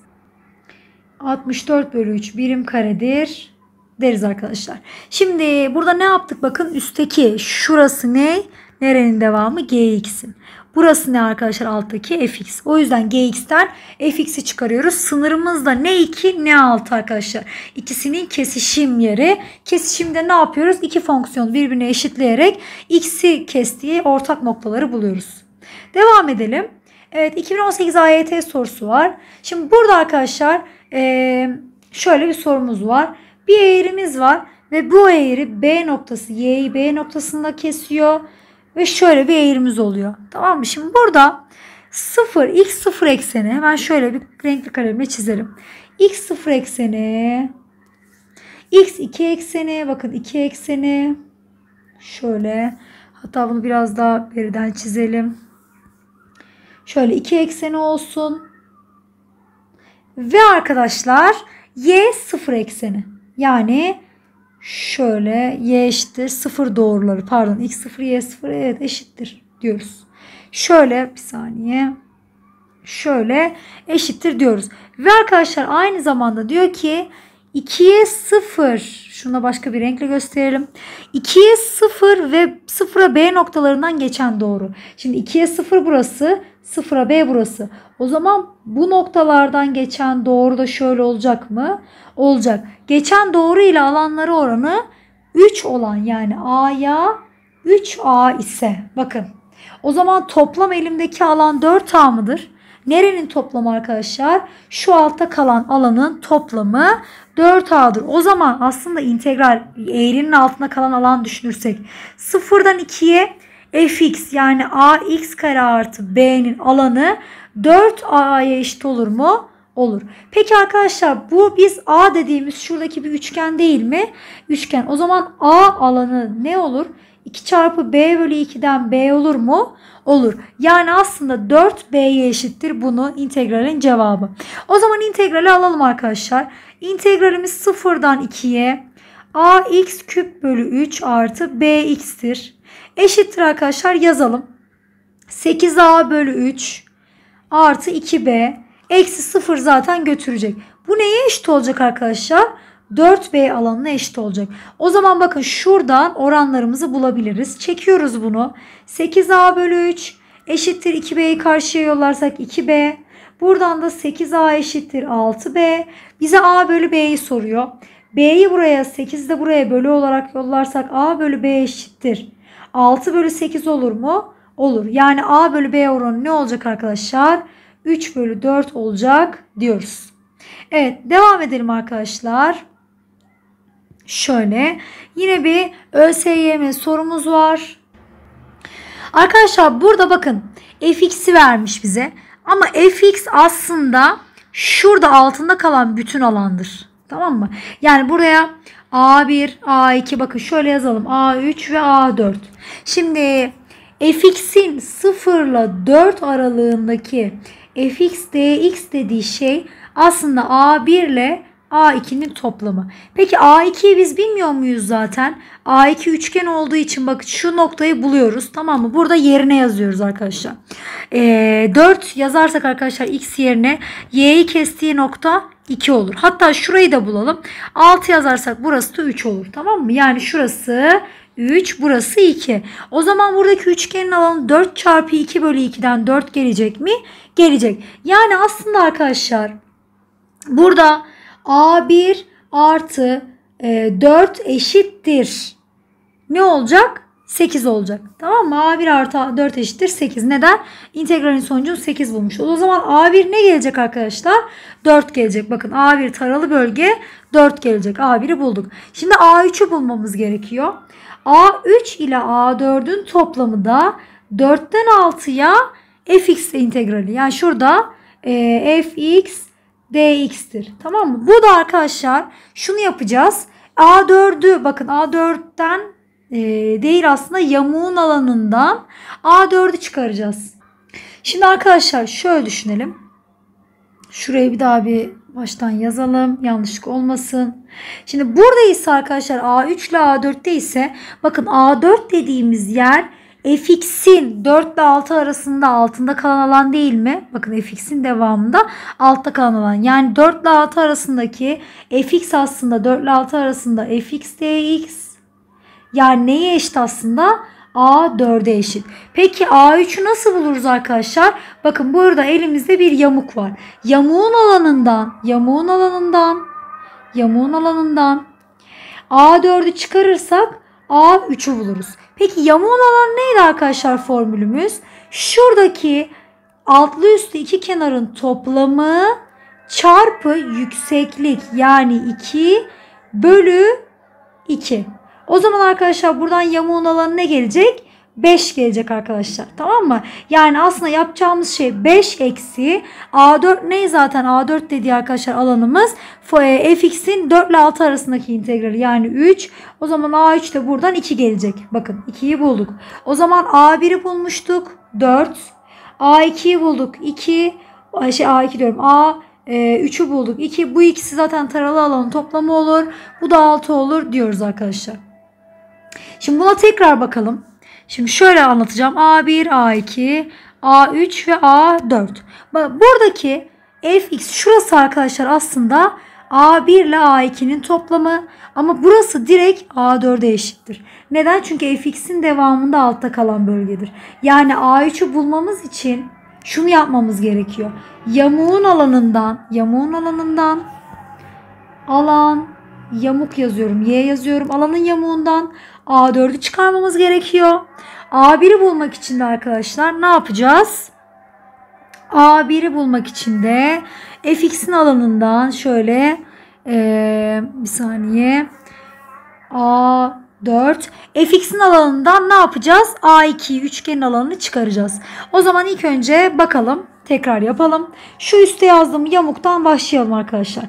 64 bölü 3 birim karedir deriz arkadaşlar. Şimdi burada ne yaptık bakın üstteki şurası ne? Nerenin devamı? Gx'in. Burası ne arkadaşlar alttaki fx. O yüzden gx'ten fx'i çıkarıyoruz. Sınırımız da ne 2 ne 6 arkadaşlar. İkisinin kesişim yeri. Kesişimde ne yapıyoruz? İki fonksiyonu birbirine eşitleyerek x'i kestiği ortak noktaları buluyoruz. Devam edelim. Evet 2018 AYT sorusu var. Şimdi burada arkadaşlar şöyle bir sorumuz var. Bir eğrimiz var ve bu eğri B noktası Y'yi B noktasında kesiyor. Ve şöyle bir eğrimiz oluyor. Tamam mı? Şimdi burada 0 x 0 ekseni hemen şöyle bir renkli kalemle çizerim. x 0 ekseni x 2 ekseni bakın 2 ekseni şöyle hatta bunu biraz daha beriden çizelim. Şöyle 2 ekseni olsun. Ve arkadaşlar y 0 ekseni. Yani şöyle y eşittir sıfır doğruları pardon x sıfır y0 evet eşittir diyoruz. Şöyle bir saniye şöyle eşittir diyoruz. Ve arkadaşlar aynı zamanda diyor ki 2'ye 0 şuna başka bir renkle gösterelim. 2'ye 0 ve 0'a B noktalarından geçen doğru. Şimdi 2'ye 0 burası Sıfıra B burası. O zaman bu noktalardan geçen doğru da şöyle olacak mı? Olacak. Geçen doğru ile alanları oranı 3 olan yani A'ya 3A ise bakın. O zaman toplam elimdeki alan 4A mıdır? Nerenin toplamı arkadaşlar? Şu altta kalan alanın toplamı 4A'dır. O zaman aslında integral eğrinin altında kalan alan düşünürsek sıfırdan 2'ye fx yani ax kare artı b'nin alanı 4a'ya eşit olur mu? Olur. Peki arkadaşlar bu biz a dediğimiz şuradaki bir üçgen değil mi? Üçgen. O zaman a alanı ne olur? 2 çarpı b bölü 2'den b olur mu? Olur. Yani aslında 4b'ye eşittir bunu integralin cevabı. O zaman integrali alalım arkadaşlar. İntegralimiz 0'dan 2'ye ax küp bölü 3 artı bx'tir. Eşittir arkadaşlar yazalım. 8a bölü 3 artı 2b eksi 0 zaten götürecek. Bu neye eşit olacak arkadaşlar? 4b alanına eşit olacak. O zaman bakın şuradan oranlarımızı bulabiliriz. Çekiyoruz bunu. 8a bölü 3 eşittir 2b'yi karşıya yollarsak 2b. Buradan da 8a eşittir 6b. Bize a bölü b'yi soruyor. b'yi buraya 8'de buraya bölü olarak yollarsak a bölü b eşittir 6 bölü 8 olur mu? Olur. Yani A bölü B oranı ne olacak arkadaşlar? 3 bölü 4 olacak diyoruz. Evet devam edelim arkadaşlar. Şöyle yine bir ÖSYM sorumuz var. Arkadaşlar burada bakın fx'i vermiş bize. Ama fx aslında şurada altında kalan bütün alandır. Tamam mı? Yani buraya A1, A2 bakın şöyle yazalım. A3 ve A4. Şimdi fx'in 0 ile 4 aralığındaki fx dx dediği şey aslında A1 ile A2'nin toplamı. Peki A2'yi biz bilmiyor muyuz zaten? A2 üçgen olduğu için bakın şu noktayı buluyoruz. Tamam mı? Burada yerine yazıyoruz arkadaşlar. Ee, 4 yazarsak arkadaşlar x yerine y'yi kestiği nokta 2 olur. Hatta şurayı da bulalım. 6 yazarsak burası da 3 olur. Tamam mı? Yani şurası 3 burası 2. O zaman buradaki üçgenin alanı 4 çarpı 2 bölü 2'den 4 gelecek mi? Gelecek. Yani aslında arkadaşlar burada A1 artı 4 e, eşittir. Ne olacak? 8 olacak. Tamam mı? A1 artı 4 eşittir 8. Neden? İntegralin sonucunu 8 bulmuş. O zaman A1 ne gelecek arkadaşlar? 4 gelecek. Bakın A1 taralı bölge 4 gelecek. A1'i bulduk. Şimdi A3'ü bulmamız gerekiyor. A3 ile A4'ün toplamı da 4'ten 6'ya fx integrali. Yani şurada e, fx dx'tir. Tamam mı? Bu da arkadaşlar şunu yapacağız. A4'ü bakın A4'ten e, değil aslında yamuğun alanından A4'ü çıkaracağız. Şimdi arkadaşlar şöyle düşünelim. Şuraya bir daha bir baştan yazalım. Yanlışlık olmasın. Şimdi buradaysa arkadaşlar A3 ile A4'te ise bakın A4 dediğimiz yer fx'in 4 ile 6 arasında altında kalan alan değil mi? Bakın fx'in devamında altta kalan alan. Yani 4 ile 6 arasındaki fx aslında 4 ile 6 arasında fx dx yani neye eşit aslında? A 4'e eşit. Peki A3'ü nasıl buluruz arkadaşlar? Bakın burada elimizde bir yamuk var. Yamuğun alanından, yamuğun alanından, yamuğun alanından A4'ü çıkarırsak A3'ü buluruz. Peki yamuğun alanı neydi arkadaşlar formülümüz? Şuradaki altlı üstü iki kenarın toplamı çarpı yükseklik yani 2 bölü 2. O zaman arkadaşlar buradan yamuğun alanı ne gelecek? 5 gelecek arkadaşlar. Tamam mı? Yani aslında yapacağımız şey 5 eksi A4 ne zaten A4 dediği arkadaşlar alanımız fx'in 4 ile 6 arasındaki integrali yani 3. O zaman A3 de buradan 2 gelecek. Bakın 2'yi bulduk. O zaman A1'i bulmuştuk 4. A2'yi bulduk 2. Şey A2 diyorum A 3'ü e, bulduk. 2 bu ikisi zaten taralı alanın toplamı olur. Bu da 6 olur diyoruz arkadaşlar. Şimdi buna tekrar bakalım. Şimdi şöyle anlatacağım. A1, A2, A3 ve A4. Buradaki fx şurası arkadaşlar aslında A1 ile A2'nin toplamı ama burası direkt A4'e eşittir. Neden? Çünkü fx'in devamında altta kalan bölgedir. Yani A3'ü bulmamız için şunu yapmamız gerekiyor. Yamuğun alanından, yamuğun alanından alan yamuk yazıyorum. Y yazıyorum. Alanın yamuğundan A4'ü çıkarmamız gerekiyor. A1'i bulmak için de arkadaşlar ne yapacağız? A1'i bulmak için de fx'in alanından şöyle ee, bir saniye A4 fx'in alanından ne yapacağız? A2 üçgenin alanını çıkaracağız. O zaman ilk önce bakalım tekrar yapalım. Şu üste yazdığım yamuktan başlayalım arkadaşlar.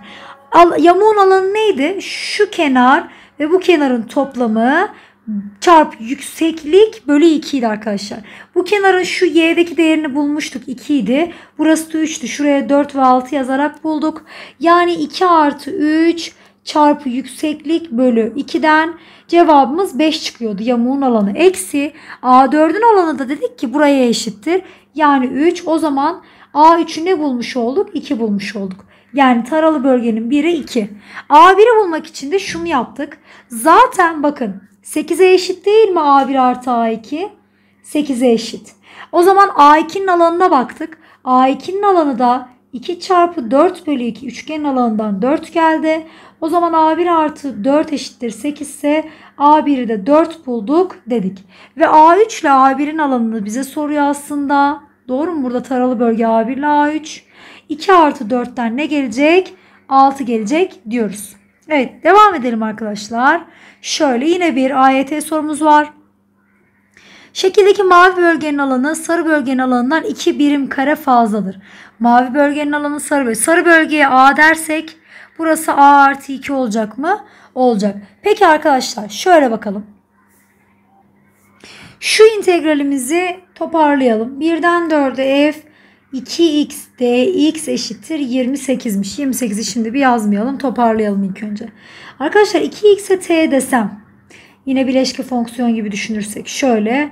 Al, yamuğun alanı neydi? Şu kenar ve bu kenarın toplamı çarp yükseklik bölü 2 idi arkadaşlar. Bu kenarın şu y'deki değerini bulmuştuk 2 idi. Burası da 3'tü. Şuraya 4 ve 6 yazarak bulduk. Yani 2 artı 3 çarpı yükseklik bölü 2'den cevabımız 5 çıkıyordu. Yamuğun alanı eksi. A4'ün alanı da dedik ki buraya eşittir. Yani 3 o zaman A3'ü ne bulmuş olduk? 2 bulmuş olduk. Yani taralı bölgenin biri 2. A1'i bulmak için de şunu yaptık. Zaten bakın 8'e eşit değil mi A1 artı A2? 8'e eşit. O zaman A2'nin alanına baktık. A2'nin alanı da 2 çarpı 4 bölü 2 üçgenin alanından 4 geldi. O zaman A1 artı 4 eşittir 8 ise A1'i de 4 bulduk dedik. Ve A3 ile A1'in alanını bize soruyor aslında. Doğru mu? Burada taralı bölge A1 ile A3. 2 artı 4'ten ne gelecek? 6 gelecek diyoruz. Evet devam edelim arkadaşlar. Şöyle yine bir AYT sorumuz var. Şekildeki mavi bölgenin alanı sarı bölgenin alanından 2 birim kare fazladır. Mavi bölgenin alanı sarı bölge. Sarı bölgeye A dersek burası A artı 2 olacak mı? Olacak. Peki arkadaşlar şöyle bakalım. Şu integralimizi toparlayalım. 1'den 4'e f 2x dx eşittir 28'miş. 28'i şimdi bir yazmayalım. Toparlayalım ilk önce. Arkadaşlar 2x'e t desem yine bileşke fonksiyon gibi düşünürsek şöyle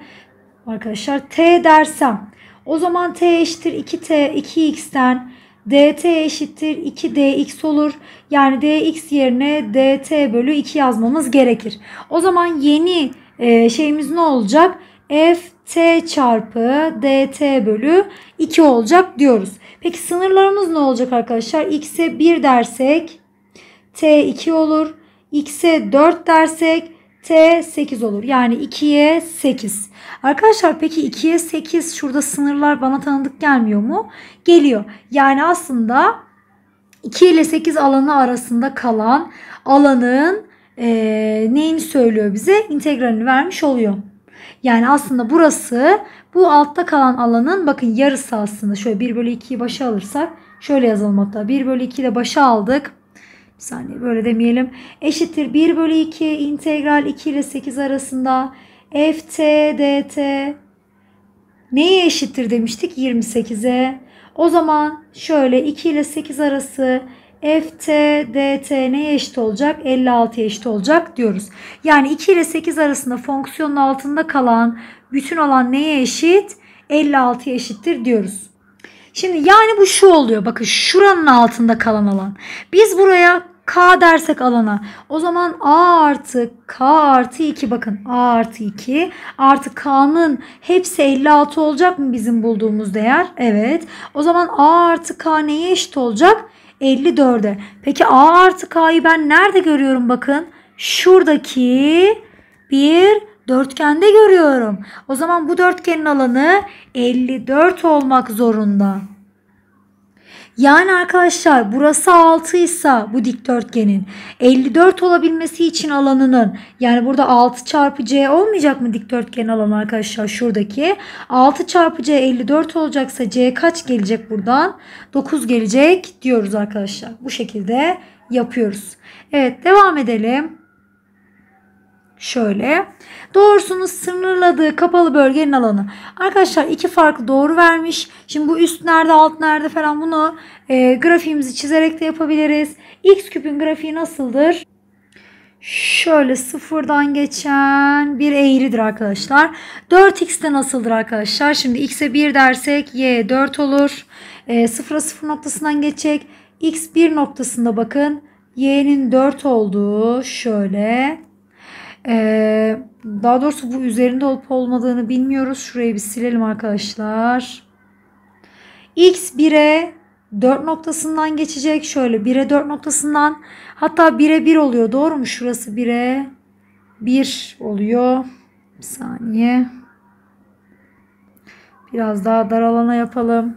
arkadaşlar t dersem o zaman t eşittir 2t 2x'ten dt eşittir 2dx olur. Yani dx yerine dt bölü 2 yazmamız gerekir. O zaman yeni e, şeyimiz ne olacak? f t çarpı dt bölü 2 olacak diyoruz. Peki sınırlarımız ne olacak arkadaşlar? x'e 1 dersek t 2 olur. x'e 4 dersek t 8 olur. Yani 2'ye 8. Arkadaşlar peki 2'ye 8 şurada sınırlar bana tanıdık gelmiyor mu? Geliyor. Yani aslında 2 ile 8 alanı arasında kalan alanın e, neyini söylüyor bize? İntegralini vermiş oluyor. Yani aslında burası bu altta kalan alanın bakın yarısı aslında. Şöyle 1 bölü 2'yi başa alırsak şöyle yazalım hatta 1 bölü 2'yi de başa aldık. Bir saniye böyle demeyelim. Eşittir 1 bölü 2 integral 2 ile 8 arasında ft dt neye eşittir demiştik 28'e. O zaman şöyle 2 ile 8 arası ft dt neye eşit olacak? 56 eşit olacak diyoruz. Yani 2 ile 8 arasında fonksiyonun altında kalan bütün alan neye eşit? 56 eşittir diyoruz. Şimdi yani bu şu oluyor. Bakın şuranın altında kalan alan. Biz buraya k dersek alana o zaman a artı k artı 2 bakın a artı 2 artı k'nın hepsi 56 olacak mı bizim bulduğumuz değer? Evet. O zaman a artı k neye eşit olacak? 54'e. Peki A artı K'yı ben nerede görüyorum bakın. Şuradaki bir dörtgende görüyorum. O zaman bu dörtgenin alanı 54 olmak zorunda. Yani arkadaşlar burası 6 ise bu dikdörtgenin 54 olabilmesi için alanının yani burada 6 çarpı C olmayacak mı dikdörtgenin alanı arkadaşlar şuradaki. 6 çarpı C 54 olacaksa C kaç gelecek buradan? 9 gelecek diyoruz arkadaşlar. Bu şekilde yapıyoruz. Evet devam edelim. Şöyle. Doğrusunun sınırladığı kapalı bölgenin alanı. Arkadaşlar iki farklı doğru vermiş. Şimdi bu üst nerede alt nerede falan bunu e, grafiğimizi çizerek de yapabiliriz. X küpün grafiği nasıldır? Şöyle sıfırdan geçen bir eğridir arkadaşlar. 4 x de nasıldır arkadaşlar? Şimdi x'e 1 dersek y 4 olur. E, sıfıra sıfır noktasından geçecek. x 1 noktasında bakın y'nin 4 olduğu şöyle ee, daha doğrusu bu üzerinde olup olmadığını bilmiyoruz. Şurayı bir silelim arkadaşlar. X 1'e 4 noktasından geçecek. Şöyle 1'e 4 noktasından hatta 1'e 1 oluyor. Doğru mu? Şurası 1'e 1 oluyor. Bir saniye. Biraz daha dar alana yapalım.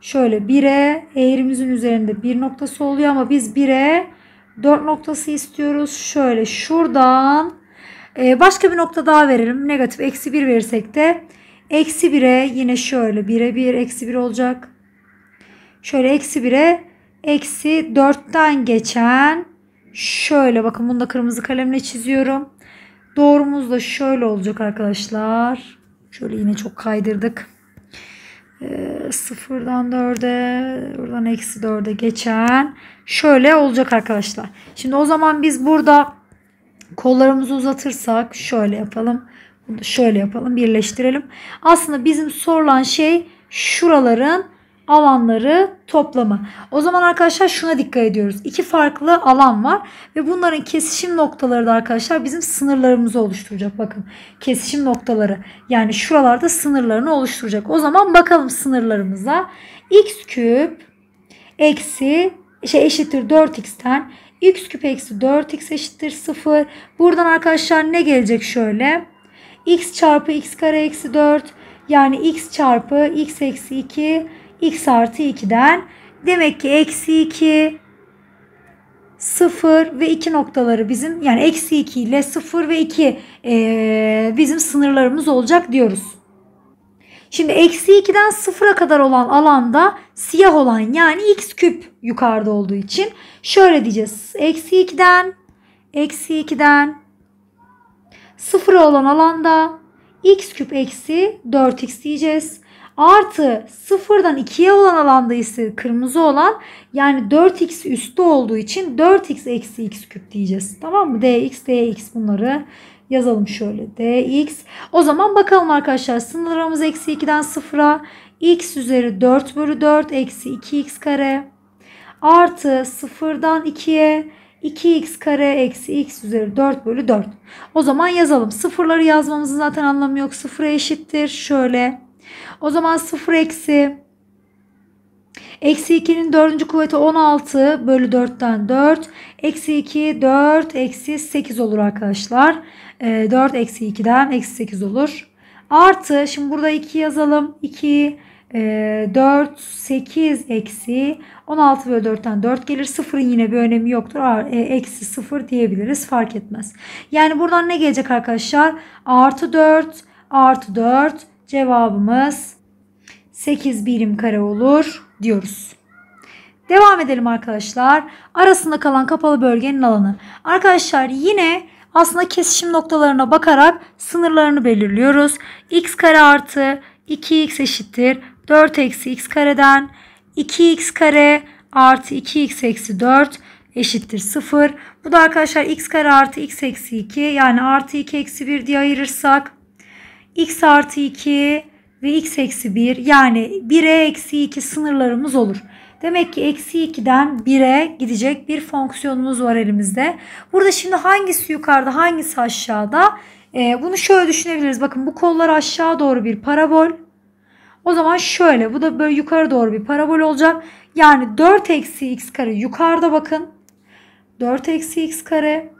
Şöyle 1'e eğrimizin üzerinde 1 noktası oluyor ama biz 1'e 4 noktası istiyoruz. Şöyle şuradan e, başka bir nokta daha verelim. Negatif eksi 1 verirsek de eksi 1'e yine şöyle 1'e 1 eksi 1 olacak. Şöyle eksi 1'e eksi 4'ten geçen şöyle bakın bunu da kırmızı kalemle çiziyorum. Doğrumuz da şöyle olacak arkadaşlar. Şöyle yine çok kaydırdık. Ee, sıfırdan dörde buradan eksi dörde geçen şöyle olacak arkadaşlar. Şimdi o zaman biz burada kollarımızı uzatırsak şöyle yapalım. Bunu şöyle yapalım birleştirelim. Aslında bizim sorulan şey şuraların alanları toplama. O zaman arkadaşlar şuna dikkat ediyoruz. İki farklı alan var ve bunların kesişim noktaları da arkadaşlar bizim sınırlarımızı oluşturacak. Bakın kesişim noktaları yani şuralarda sınırlarını oluşturacak. O zaman bakalım sınırlarımıza. x küp eksi şey eşittir 4x'ten x küp eksi 4x eşittir 0. Buradan arkadaşlar ne gelecek şöyle? x çarpı x kare eksi 4 yani x çarpı x eksi 2 x artı 2'den. Demek ki eksi 2, 0 ve 2 noktaları bizim yani eksi 2 ile 0 ve 2 e, bizim sınırlarımız olacak diyoruz. Şimdi eksi 2'den 0'a kadar olan alanda siyah olan yani x küp yukarıda olduğu için şöyle diyeceğiz. Eksi 2'den eksi 2'den 0'a olan alanda x küp eksi 4x diyeceğiz. Artı sıfırdan 2'ye olan alanda ise kırmızı olan yani 4x üstü olduğu için 4x eksi x küp diyeceğiz. Tamam mı? dx, dx bunları yazalım şöyle dx. O zaman bakalım arkadaşlar sınırımız eksi 2'den sıfıra x üzeri 4 bölü 4 eksi 2x kare artı sıfırdan 2'ye 2x kare eksi x üzeri 4 bölü 4. O zaman yazalım. Sıfırları yazmamızın zaten anlamı yok. Sıfıra eşittir. Şöyle o zaman 0 eksi Eksi 2'nin dördüncü kuvveti 16 bölü 4'ten 4. Eksi 2 4 eksi 8 olur arkadaşlar. E, ee, 4 eksi 2'den eksi 8 olur. Artı şimdi burada 2 yazalım. 2 e, 4 8 eksi 16 bölü 4'ten 4 gelir. Sıfırın yine bir önemi yoktur. E, eksi 0 diyebiliriz fark etmez. Yani buradan ne gelecek arkadaşlar? Artı 4 artı 4 Cevabımız 8 birim kare olur diyoruz. Devam edelim arkadaşlar. Arasında kalan kapalı bölgenin alanı. Arkadaşlar yine aslında kesişim noktalarına bakarak sınırlarını belirliyoruz. x kare artı 2x eşittir 4 eksi x kareden 2x kare artı 2x eksi 4 eşittir 0. Bu da arkadaşlar x kare artı x eksi 2 yani artı 2 eksi 1 diye ayırırsak x artı 2 ve x eksi 1 yani 1'e eksi 2 sınırlarımız olur. Demek ki eksi 2'den 1'e gidecek bir fonksiyonumuz var elimizde. Burada şimdi hangisi yukarıda hangisi aşağıda? Ee, bunu şöyle düşünebiliriz. Bakın bu kollar aşağı doğru bir parabol. O zaman şöyle bu da böyle yukarı doğru bir parabol olacak. Yani 4 eksi x kare yukarıda bakın. 4 eksi x kare.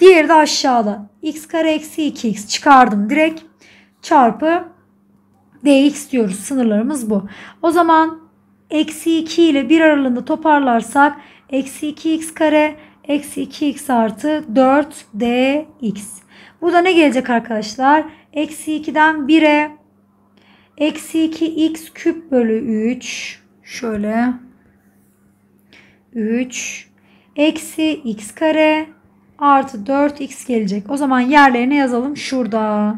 Diğeri de aşağıda. x kare eksi 2x çıkardım direkt çarpı dx diyoruz. Sınırlarımız bu. O zaman eksi 2 ile 1 aralığında toparlarsak eksi 2x kare eksi 2x artı 4 dx. Bu da ne gelecek arkadaşlar? Eksi 2'den 1'e eksi 2x küp bölü 3 şöyle 3 eksi x kare artı 4x gelecek. O zaman yerlerine yazalım şurada.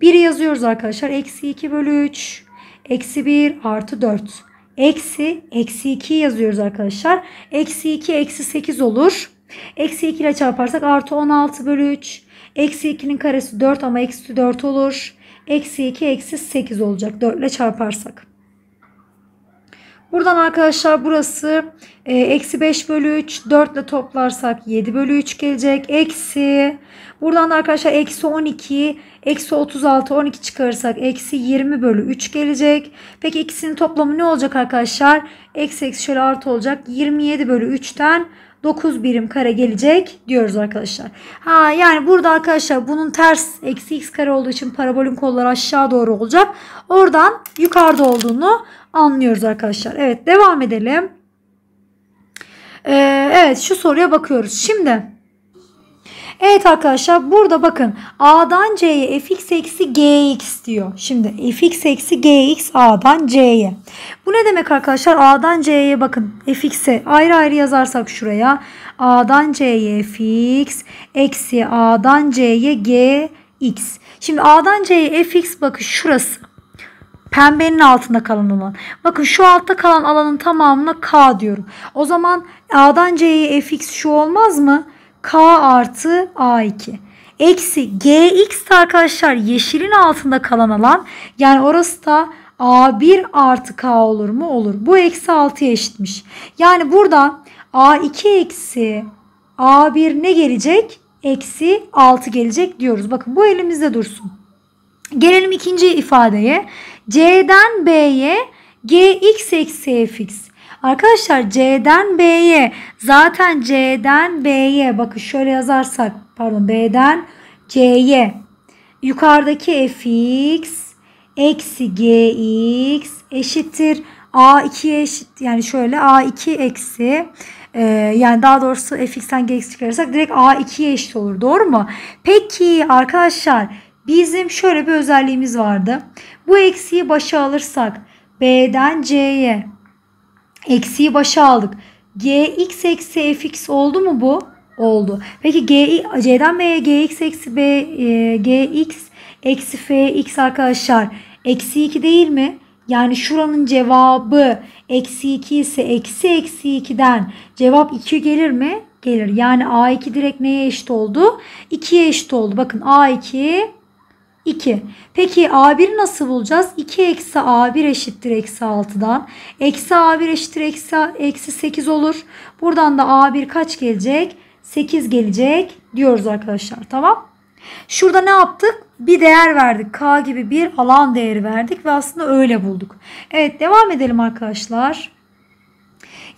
1'i yazıyoruz arkadaşlar. Eksi 2 bölü 3. Eksi 1 artı 4. Eksi, eksi 2 yazıyoruz arkadaşlar. Eksi 2, eksi 8 olur. Eksi 2 ile çarparsak artı 16 bölü 3. Eksi 2'nin karesi 4 ama eksi 4 olur. Eksi 2, eksi 8 olacak 4 ile çarparsak. Buradan arkadaşlar burası e, eksi 5 bölü 3 4 ile toplarsak 7 bölü 3 gelecek. Eksi buradan da arkadaşlar eksi 12 eksi 36 12 çıkarırsak eksi 20 bölü 3 gelecek. Peki ikisinin toplamı ne olacak arkadaşlar? Eksi eksi şöyle artı olacak. 27 bölü 3'ten 9 birim kare gelecek diyoruz arkadaşlar. Ha yani burada arkadaşlar bunun ters eksi x kare olduğu için parabolün kolları aşağı doğru olacak. Oradan yukarıda olduğunu anlıyoruz arkadaşlar. Evet devam edelim. Ee, evet şu soruya bakıyoruz. Şimdi Evet arkadaşlar burada bakın A'dan C'ye fx eksi gx diyor. Şimdi fx eksi gx A'dan C'ye. Bu ne demek arkadaşlar? A'dan C'ye bakın fx'e ayrı ayrı yazarsak şuraya. A'dan C'ye fx eksi A'dan C'ye gx. Şimdi A'dan C'ye fx bakın şurası. Pembenin altında kalan alan. Bakın şu altta kalan alanın tamamına K diyorum. O zaman A'dan C'ye fx şu olmaz mı? K artı A2. Eksi GX de arkadaşlar yeşilin altında kalan alan. Yani orası da A1 artı K olur mu? Olur. Bu eksi 6'ya eşitmiş. Yani burada A2 eksi A1 ne gelecek? Eksi 6 gelecek diyoruz. Bakın bu elimizde dursun. Gelelim ikinci ifadeye. C'den B'ye GX eksi FX. Arkadaşlar C'den B'ye zaten C'den B'ye bakın şöyle yazarsak pardon B'den C'ye yukarıdaki fx eksi gx eşittir a2'ye eşit yani şöyle a2 eksi e, yani daha doğrusu fx'ten gx çıkarırsak direkt a2'ye eşit olur doğru mu? Peki arkadaşlar bizim şöyle bir özelliğimiz vardı. Bu eksiği başa alırsak B'den C'ye eksiği başa aldık. Gx eksi fx oldu mu bu? Oldu. Peki G, C'den B'ye gx eksi B, e, gx eksi fx arkadaşlar. Eksi 2 değil mi? Yani şuranın cevabı eksi 2 ise eksi eksi 2'den cevap 2 gelir mi? Gelir. Yani A2 direkt neye eşit oldu? 2'ye eşit oldu. Bakın A2 2. Peki A1'i nasıl bulacağız? 2 eksi A1 eşittir eksi 6'dan. Eksi A1 eşittir eksi, eksi 8 olur. Buradan da A1 kaç gelecek? 8 gelecek diyoruz arkadaşlar. Tamam. Şurada ne yaptık? Bir değer verdik. K gibi bir alan değeri verdik ve aslında öyle bulduk. Evet devam edelim arkadaşlar.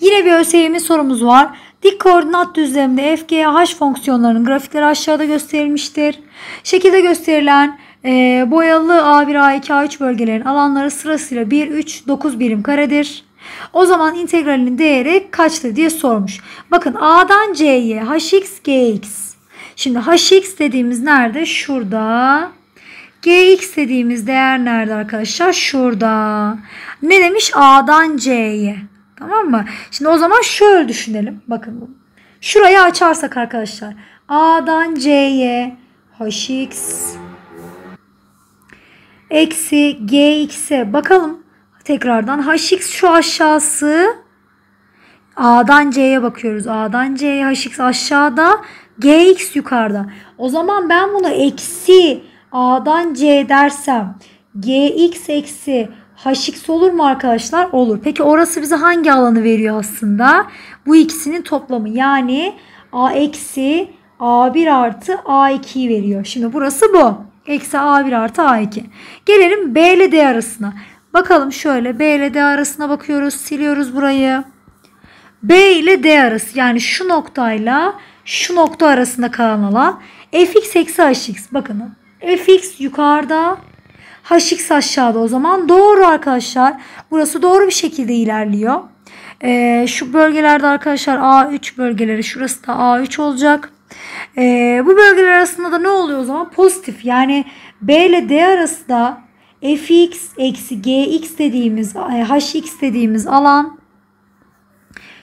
Yine bir ÖSYM sorumuz var. Dik koordinat düzleminde f, g, h fonksiyonlarının grafikleri aşağıda gösterilmiştir. Şekilde gösterilen e, boyalı A1, A2, A3 bölgelerin alanları sırasıyla 1, 3, 9 birim karedir. O zaman integralinin değeri kaçtı diye sormuş. Bakın A'dan C'ye hx, gx. Şimdi hx dediğimiz nerede? Şurada. Gx dediğimiz değer nerede arkadaşlar? Şurada. Ne demiş? A'dan C'ye. Tamam mı? Şimdi o zaman şöyle düşünelim. Bakın Şurayı açarsak arkadaşlar. A'dan C'ye hx eksi gx'e bakalım. Tekrardan hx şu aşağısı A'dan C'ye bakıyoruz. A'dan C'ye hx aşağıda gx yukarıda. O zaman ben bunu eksi A'dan C dersem gx eksi hx olur mu arkadaşlar? Olur. Peki orası bize hangi alanı veriyor aslında? Bu ikisinin toplamı. Yani a eksi a1 artı a2'yi veriyor. Şimdi burası bu. Eksi A1 artı A2. Gelelim B ile D arasına. Bakalım şöyle B ile D arasına bakıyoruz. Siliyoruz burayı. B ile D arası yani şu noktayla şu nokta arasında kalan alan fx eksi hx. Bakın fx yukarıda hx aşağıda o zaman doğru arkadaşlar. Burası doğru bir şekilde ilerliyor. Ee, şu bölgelerde arkadaşlar A3 bölgeleri şurası da A3 olacak. E, bu bölgeler arasında da ne oluyor o zaman? Pozitif yani B ile D arasında fx eksi gx dediğimiz hx dediğimiz alan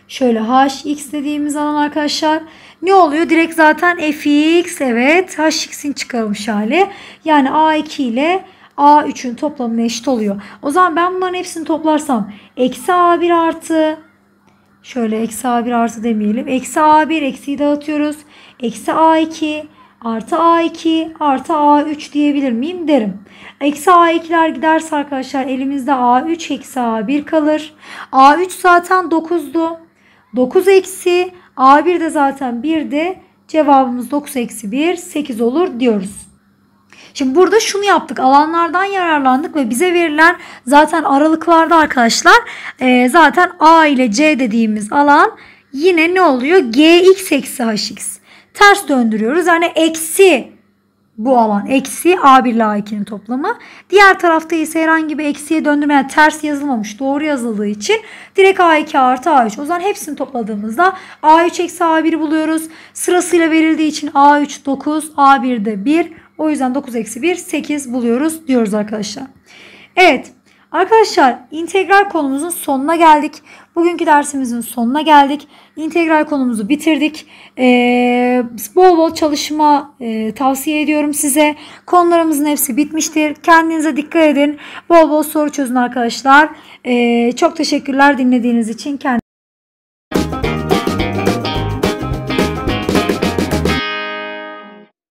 şöyle hx dediğimiz alan arkadaşlar ne oluyor? Direkt zaten fx evet hx'in çıkarılmış hali. Yani a2 ile a3'ün toplamına eşit oluyor. O zaman ben bunların hepsini toplarsam eksi a1 artı Şöyle eksi a1 artı demeyelim. Eksi a1 eksiyi dağıtıyoruz. Eksi a2 artı a2 artı a3 diyebilir miyim derim. Eksi a2'ler giderse arkadaşlar elimizde a3 eksi a1 kalır. a3 zaten 9'du. 9 eksi a1 de zaten 1'di. Cevabımız 9 eksi 1 8 olur diyoruz. Şimdi burada şunu yaptık. Alanlardan yararlandık ve bize verilen zaten aralıklarda arkadaşlar e, zaten A ile C dediğimiz alan yine ne oluyor? Gx eksi hx. Ters döndürüyoruz. Yani eksi bu alan eksi A1 ile A2'nin toplamı. Diğer tarafta ise herhangi bir eksiye döndürme yani ters yazılmamış doğru yazıldığı için direkt A2 artı A3. O zaman hepsini topladığımızda A3 eksi A1'i buluyoruz. Sırasıyla verildiği için A3 9, A1'de 1, o yüzden 9 eksi 1 8 buluyoruz diyoruz arkadaşlar. Evet arkadaşlar integral konumuzun sonuna geldik. Bugünkü dersimizin sonuna geldik. İntegral konumuzu bitirdik. Ee, bol bol çalışma e, tavsiye ediyorum size. Konularımızın hepsi bitmiştir. Kendinize dikkat edin. Bol bol soru çözün arkadaşlar. Ee, çok teşekkürler dinlediğiniz için. Kendinize